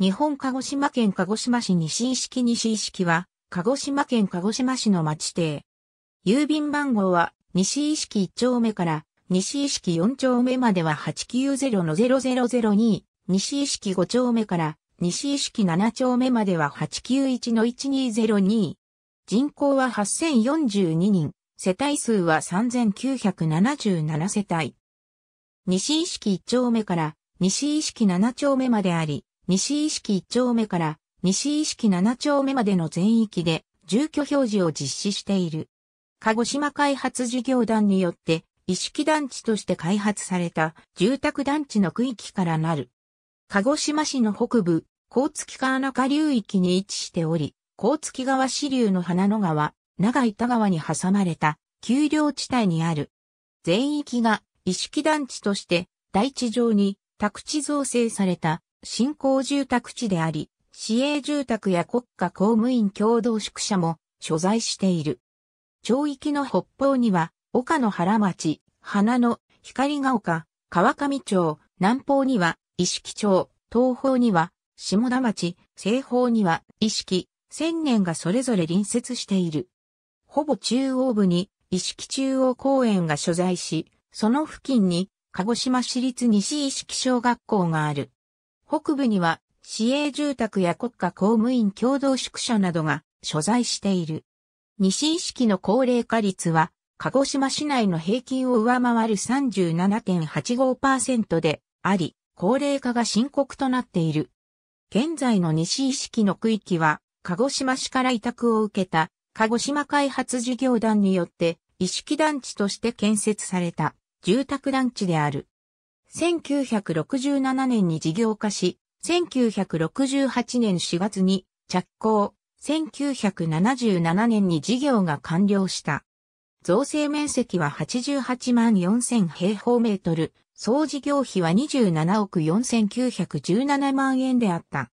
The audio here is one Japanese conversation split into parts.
日本鹿児島県鹿児島市西意識西意識は、鹿児島県鹿児島市の町邸。郵便番号は、西意識1丁目から、西意識4丁目までは890-0002、西意識5丁目から、西意識7丁目までは891-1202。人口は8042人、世帯数は3977世帯。西意識1丁目から、西意識7丁目まであり、西意識1丁目から西意識7丁目までの全域で住居表示を実施している。鹿児島開発事業団によって意識団地として開発された住宅団地の区域からなる。鹿児島市の北部、甲月川中流域に位置しており、甲月川支流の花野川、長板川に挟まれた丘陵地帯にある。全域が意識団地として大地上に宅地造成された新興住宅地であり、市営住宅や国家公務員共同宿舎も所在している。町域の北方には、岡野原町、花野、光が丘、川上町、南方には、意識町、東方には、下田町、西方には、意識、千年がそれぞれ隣接している。ほぼ中央部に、意識中央公園が所在し、その付近に、鹿児島市立西意識小学校がある。北部には市営住宅や国家公務員共同宿舎などが所在している。西意識の高齢化率は、鹿児島市内の平均を上回る37.85%であり、高齢化が深刻となっている。現在の西意識の区域は、鹿児島市から委託を受けた、鹿児島開発事業団によって、意識団地として建設された、住宅団地である。1967年に事業化し、1968年4月に着工、1977年に事業が完了した。造成面積は88万4000平方メートル、総事業費は27億4917万円であった。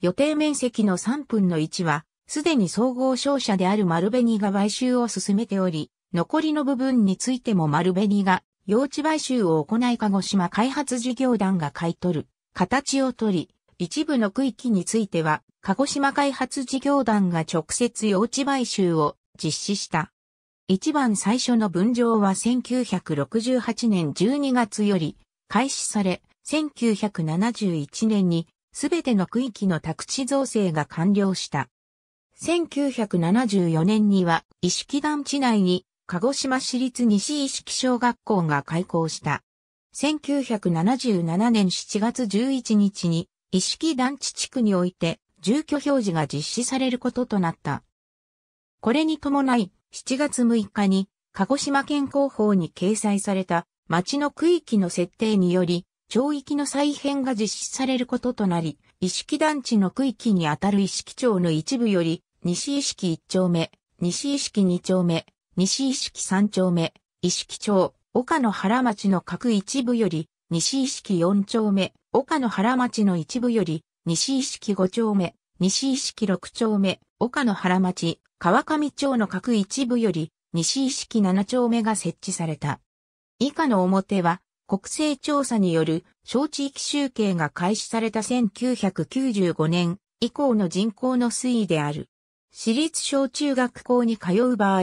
予定面積の3分の1は、すでに総合商社である丸紅が買収を進めており、残りの部分についても丸紅が用地買収を行い鹿児島開発事業団が買い取る、形を取り、一部の区域については、鹿児島開発事業団が直接用地買収を実施した。一番最初の分譲は1968年12月より開始され、1971年にすべての区域の宅地造成が完了した。1974年には、意識団地内に鹿児島市立西意識小学校が開校した。1977年7月11日に、意識団地地区において、住居表示が実施されることとなった。これに伴い、7月6日に、鹿児島県広報に掲載された、町の区域の設定により、町域の再編が実施されることとなり、意識団地の区域にあたる意識町の一部より、西意識1丁目、西意識2丁目、西意識三丁目、意識町、岡野原町の各一部より、西意識四丁目、岡野原町の一部より、西意識五丁目、西意識六丁目、岡野原町、川上町の各一部より、西意識七丁目が設置された。以下の表は、国勢調査による小地域集計が開始された1995年以降の人口の推移である。私立小中学校に通う場合、